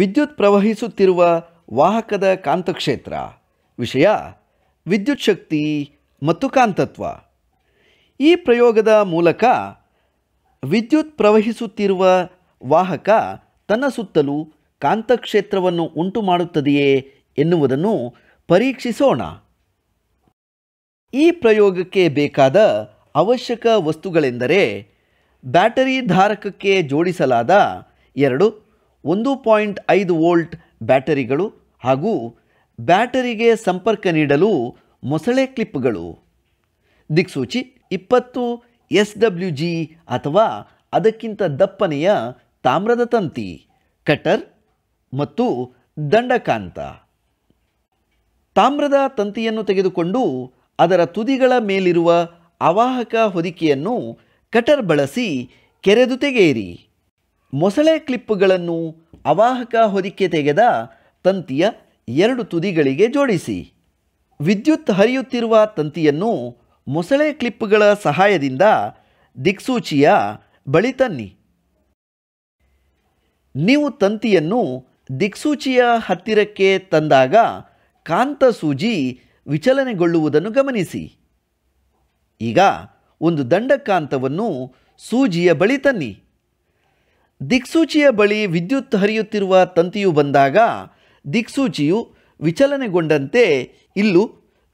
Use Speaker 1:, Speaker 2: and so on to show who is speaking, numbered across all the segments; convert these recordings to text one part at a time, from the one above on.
Speaker 1: ವಿದ್ಯುತ್ ಪ್ರವಹಿಸುತ್ತಿರುವ ವಾಹಕದ ಕಾಂತಕ್ಷೇತ್ರ ವಿಷಯ ವಿದ್ಯುತ್ ಶಕ್ತಿ ಮತ್ತು ಕಾಂತತ್ವ ಈ ಪ್ರಯೋಗದ ಮೂಲಕ ವಿದ್ಯುತ್ ಪ್ರವಹಿಸುತ್ತಿರುವ ವಾಹಕ ತನ್ನ ಸುತ್ತಲೂ ಕಾಂತಕ್ಷೇತ್ರವನ್ನು ಉಂಟು ಮಾಡುತ್ತದೆಯೇ ಎನ್ನುವುದನ್ನು ಪರೀಕ್ಷಿಸೋಣ ಈ ಪ್ರಯೋಗಕ್ಕೆ ಬೇಕಾದ ಅವಶ್ಯಕ ವಸ್ತುಗಳೆಂದರೆ ಬ್ಯಾಟರಿ ಧಾರಕಕ್ಕೆ ಜೋಡಿಸಲಾದ ಎರಡು ಒಂದು ಪಾಯಿಂಟ್ ಐದು ವೋಲ್ಟ್ ಬ್ಯಾಟರಿಗಳು ಹಾಗೂ ಬ್ಯಾಟರಿಗೆ ಸಂಪರ್ಕ ನೀಡಲು ಮೊಸಳೆ ಕ್ಲಿಪ್ಗಳು ದಿಕ್ಸೂಚಿ ಇಪ್ಪತ್ತು ಎಸ್ ಡಬ್ಲ್ಯೂ ಜಿ ಅಥವಾ ಅದಕ್ಕಿಂತ ದಪ್ಪನೆಯ ತಾಮ್ರದ ತಂತಿ ಕಟರ್ ಮತ್ತು ದಂಡಕಾಂತ ತಾಮ್ರದ ತಂತಿಯನ್ನು ತೆಗೆದುಕೊಂಡು ಅದರ ತುದಿಗಳ ಮೇಲಿರುವ ಅವಾಹಕ ಹೊದಿಕೆಯನ್ನು ಕಟರ್ ಬಳಸಿ ಕೆರೆದು ತೆಗೆಯಿರಿ ಮೊಸಳೆ ಕ್ಲಿಪ್ಗಳನ್ನು ಅವಾಹಕ ಹೊದಿಕೆ ತೆಗೆದ ತಂತಿಯ ಎರಡು ತುದಿಗಳಿಗೆ ಜೋಡಿಸಿ ವಿದ್ಯುತ್ ಹರಿಯುತ್ತಿರುವ ತಂತಿಯನ್ನು ಮೊಸಳೆ ಕ್ಲಿಪ್ಗಳ ಸಹಾಯದಿಂದ ದಿಕ್ಸೂಚಿಯ ಬಳಿ ತನ್ನಿ ನೀವು ತಂತಿಯನ್ನು ದಿಕ್ಸೂಚಿಯ ಹತ್ತಿರಕ್ಕೆ ತಂದಾಗ ಕಾಂತ ಸೂಜಿ ವಿಚಲನೆಗೊಳ್ಳುವುದನ್ನು ಗಮನಿಸಿ ಈಗ ಒಂದು ದಂಡಕಾಂತವನ್ನು ಸೂಜಿಯ ಬಳಿ ತನ್ನಿ ದಿಕ್ಸೂಚಿಯ ಬಳಿ ವಿದ್ಯುತ್ ಹರಿಯುತ್ತಿರುವ ತಂತಿಯು ಬಂದಾಗ ದಿಕ್ಸೂಚಿಯು ವಿಚಲನೆಗೊಂಡಂತೆ ಇಲ್ಲೂ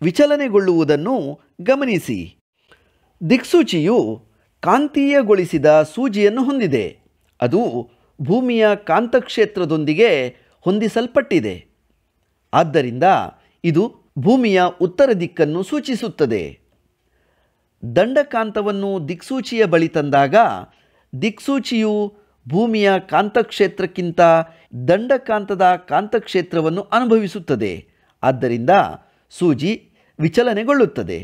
Speaker 1: ವಿಚಲನೆಗೊಳ್ಳುವುದನ್ನು ಗಮನಿಸಿ ದಿಕ್ಸೂಚಿಯು ಕಾಂತೀಯಗೊಳಿಸಿದ ಸೂಜಿಯನ್ನು ಹೊಂದಿದೆ ಅದು ಭೂಮಿಯ ಕಾಂತಕ್ಷೇತ್ರದೊಂದಿಗೆ ಹೊಂದಿಸಲ್ಪಟ್ಟಿದೆ ಆದ್ದರಿಂದ ಇದು ಭೂಮಿಯ ಉತ್ತರ ದಿಕ್ಕನ್ನು ಸೂಚಿಸುತ್ತದೆ ದಂಡಕಾಂತವನ್ನು ದಿಕ್ಸೂಚಿಯ ಬಳಿ ತಂದಾಗ ದಿಕ್ಸೂಚಿಯು ಭೂಮಿಯ ಕಾಂತಕ್ಷೇತ್ರಕ್ಕಿಂತ ದಂಡಕಾಂತದ ಕಾಂತಕ್ಷೇತ್ರವನ್ನು ಅನುಭವಿಸುತ್ತದೆ ಆದ್ದರಿಂದ ಸೂಜಿ ವಿಚಲನೆಗೊಳ್ಳುತ್ತದೆ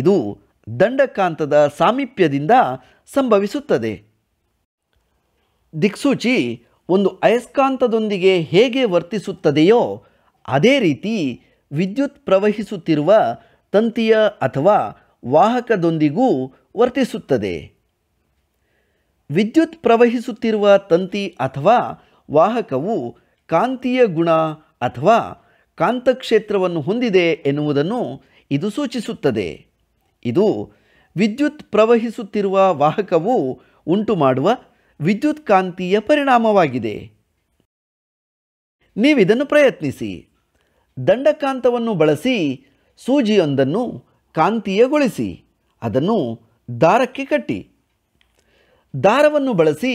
Speaker 1: ಇದು ದಂಡಕಾಂತದ ಸಾಮೀಪ್ಯದಿಂದ ಸಂಭವಿಸುತ್ತದೆ ದಿಕ್ಸೂಚಿ ಒಂದು ಅಯಸ್ಕಾಂತದೊಂದಿಗೆ ಹೇಗೆ ವರ್ತಿಸುತ್ತದೆಯೋ ಅದೇ ರೀತಿ ವಿದ್ಯುತ್ ಪ್ರವಹಿಸುತ್ತಿರುವ ತಂತಿಯ ಅಥವಾ ವಾಹಕದೊಂದಿಗೂ ವರ್ತಿಸುತ್ತದೆ ವಿದ್ಯುತ್ ಪ್ರವಹಿಸುತ್ತಿರುವ ತಂತಿ ಅಥವಾ ವಾಹಕವು ಕಾಂತೀಯ ಗುಣ ಅಥವಾ ಕಾಂತಕ್ಷೇತ್ರವನ್ನು ಹೊಂದಿದೆ ಎನ್ನುವುದನ್ನು ಇದು ಸೂಚಿಸುತ್ತದೆ ಇದು ವಿದ್ಯುತ್ ಪ್ರವಹಿಸುತ್ತಿರುವ ವಾಹಕವು ಉಂಟು ಮಾಡುವ ವಿದ್ಯುತ್ ಕಾಂತೀಯ ಪರಿಣಾಮವಾಗಿದೆ ನೀವಿದನ್ನು ಪ್ರಯತ್ನಿಸಿ ದಂಡಕಾಂತವನ್ನು ಬಳಸಿ ಸೂಜಿಯೊಂದನ್ನು ಕಾಂತೀಯಗೊಳಿಸಿ ಅದನ್ನು ದಾರಕ್ಕೆ ಕಟ್ಟಿ ದಾರವನ್ನು ಬಳಸಿ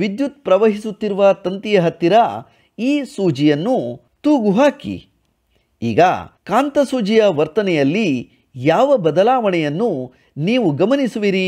Speaker 1: ವಿದ್ಯುತ್ ಪ್ರವಹಿಸುತ್ತಿರುವ ತಂತಿಯ ಹತ್ತಿರ ಈ ಸೂಜಿಯನ್ನು ತೂಗು ಹಾಕಿ ಈಗ ಕಾಂತಸೂಜಿಯ ವರ್ತನೆಯಲ್ಲಿ ಯಾವ ಬದಲಾವಣೆಯನ್ನು ನೀವು ಗಮನಿಸುವಿರಿ